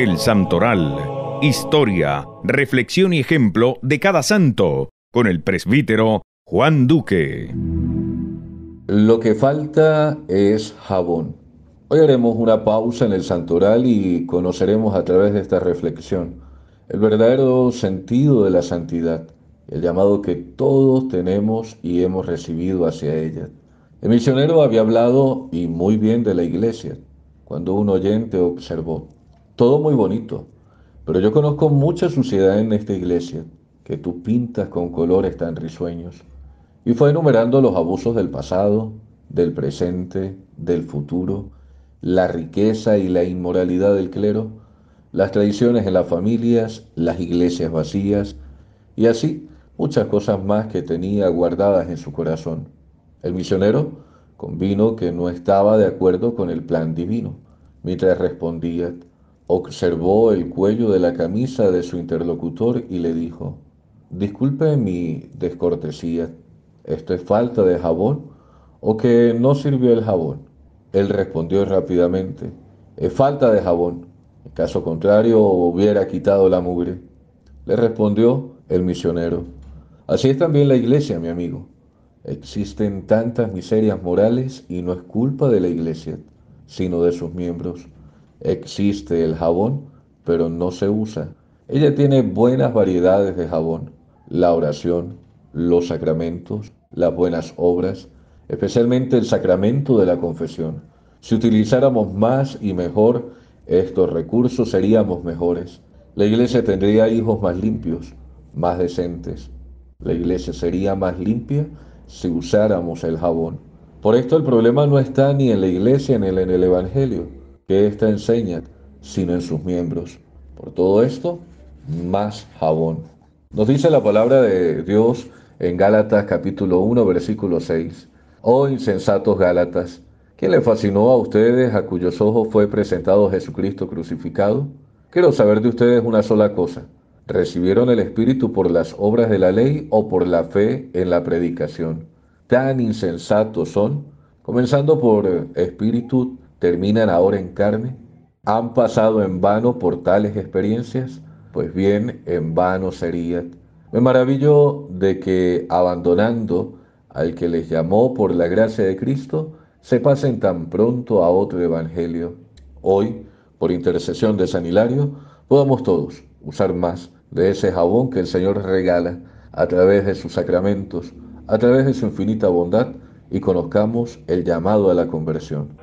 El Santoral. Historia, reflexión y ejemplo de cada santo, con el presbítero Juan Duque. Lo que falta es jabón. Hoy haremos una pausa en el Santoral y conoceremos a través de esta reflexión el verdadero sentido de la santidad, el llamado que todos tenemos y hemos recibido hacia ella. El misionero había hablado y muy bien de la iglesia, cuando un oyente observó, todo muy bonito. Pero yo conozco mucha suciedad en esta iglesia que tú pintas con colores tan risueños. Y fue enumerando los abusos del pasado, del presente, del futuro, la riqueza y la inmoralidad del clero, las tradiciones en las familias, las iglesias vacías y así muchas cosas más que tenía guardadas en su corazón. El misionero convino que no estaba de acuerdo con el plan divino, mientras respondía, observó el cuello de la camisa de su interlocutor y le dijo, disculpe mi descortesía, ¿esto es falta de jabón o que no sirvió el jabón? Él respondió rápidamente, es falta de jabón, en caso contrario hubiera quitado la mugre. Le respondió el misionero, así es también la iglesia, mi amigo. Existen tantas miserias morales y no es culpa de la iglesia, sino de sus miembros. Existe el jabón, pero no se usa. Ella tiene buenas variedades de jabón, la oración, los sacramentos, las buenas obras, especialmente el sacramento de la confesión. Si utilizáramos más y mejor estos recursos seríamos mejores. La iglesia tendría hijos más limpios, más decentes. La iglesia sería más limpia si usáramos el jabón. Por esto el problema no está ni en la iglesia ni en el Evangelio que enseña, sino en sus miembros. Por todo esto, más jabón. Nos dice la palabra de Dios en Gálatas capítulo 1, versículo 6. Oh insensatos Gálatas, ¿quién le fascinó a ustedes a cuyos ojos fue presentado Jesucristo crucificado? Quiero saber de ustedes una sola cosa. ¿Recibieron el Espíritu por las obras de la ley o por la fe en la predicación? Tan insensatos son, comenzando por espíritu terminan ahora en carne? ¿Han pasado en vano por tales experiencias? Pues bien, en vano sería. Me maravillo de que abandonando al que les llamó por la gracia de Cristo, se pasen tan pronto a otro evangelio. Hoy, por intercesión de San Hilario, podamos todos usar más de ese jabón que el Señor regala a través de sus sacramentos, a través de su infinita bondad, y conozcamos el llamado a la conversión.